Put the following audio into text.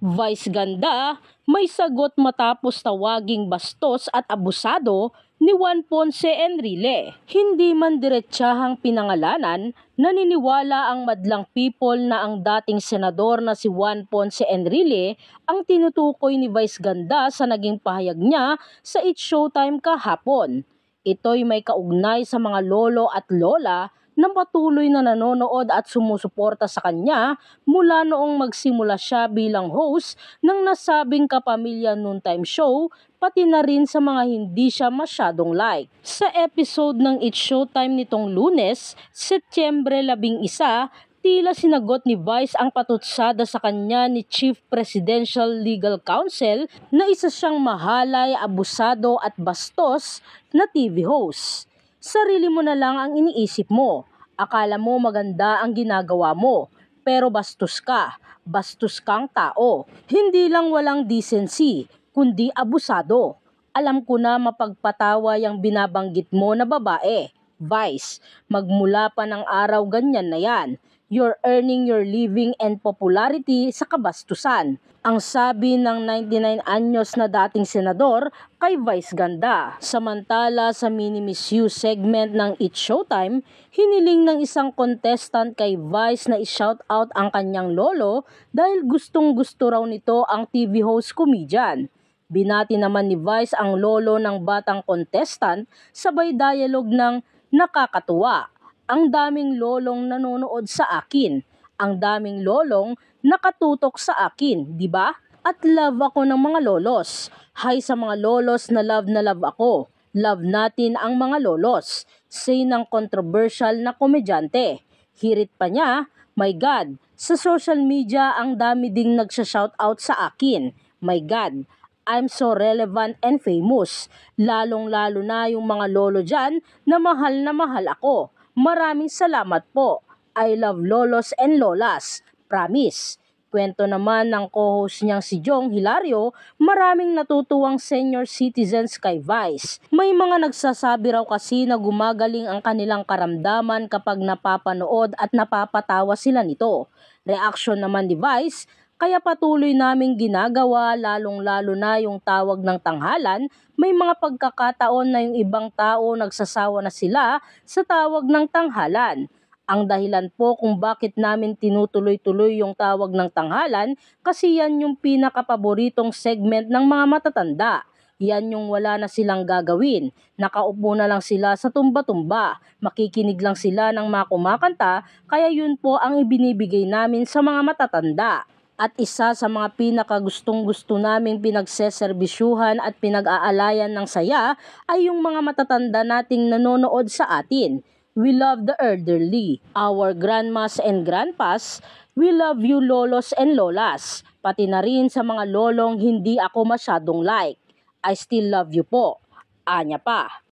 Vice Ganda, may sagot matapos tawaging bastos at abusado ni Juan Ponce Enrile. Hindi man diretsahang pinangalanan, naniniwala ang madlang people na ang dating senador na si Juan Ponce Enrile ang tinutukoy ni Vice Ganda sa naging pahayag niya sa It's Showtime kahapon. Ito'y may kaugnay sa mga lolo at lola na patuloy na nanonood at sumusuporta sa kanya mula noong magsimula siya bilang host ng nasabing kapamilya noontime show pati na rin sa mga hindi siya masyadong like. Sa episode ng It's Showtime nitong lunes, Setyembre 11, tila sinagot ni Vice ang patutsada sa kanya ni Chief Presidential Legal Counsel na isa siyang mahalay, abusado at bastos na TV host sarili mo na lang ang iniisip mo. Akala mo maganda ang ginagawa mo, pero bastos ka, bastos kang tao. Hindi lang walang decency, kundi abusado. Alam ko na mapagpatawa yung binabanggit mo na babae. Vice, magmula pa ng araw ganyan na yan you're earning your living and popularity sa kabastusan. Ang sabi ng 99 anyos na dating senador kay Vice Ganda. Samantala sa mini Miss You segment ng It Showtime, hiniling ng isang contestant kay Vice na i-shout out ang kanyang lolo dahil gustong gusto raw nito ang TV host comedian. Binati naman ni Vice ang lolo ng batang contestant sabay dialogue ng nakakatuwa. Ang daming lolong nanonood sa akin. Ang daming lolong nakatutok sa akin, di ba? At love ako ng mga lolos. Hi sa mga lolos na love na love ako. Love natin ang mga lolos. Say ng controversial na komedyante. Hirit pa niya, my God, sa social media ang dami ding nagsha-shoutout sa akin. My God, I'm so relevant and famous. Lalong-lalo na yung mga lolo dyan na mahal na mahal ako. Maraming salamat po. I love lolos and lolas. Promise. Kwento naman ng co-host niyang si Jong Hilario, maraming natutuwang senior citizens kay Vice. May mga nagsasabi raw kasi na gumagaling ang kanilang karamdaman kapag napapanood at napapatawa sila nito. Reaction naman ni Vice, kaya patuloy naming ginagawa lalong-lalo na yung tawag ng tanghalan. May mga pagkakataon na yung ibang tao nagsasawa na sila sa tawag ng tanghalan. Ang dahilan po kung bakit namin tinutuloy-tuloy yung tawag ng tanghalan kasi yan yung pinakapaboritong segment ng mga matatanda. Yan yung wala na silang gagawin. Nakaupo na lang sila sa tumba-tumba. Makikinig lang sila ng mga kumakanta kaya yun po ang ibinibigay namin sa mga matatanda at isa sa mga pinakagustong-gusto naming pinagseserbisyuhan at pinag-aalayan ng saya ay yung mga matatanda nating nanonood sa atin. We love the elderly, our grandmas and grandpas. We love you lolos and lolas, pati na rin sa mga lolong hindi ako masyadong like. I still love you po. Anya pa.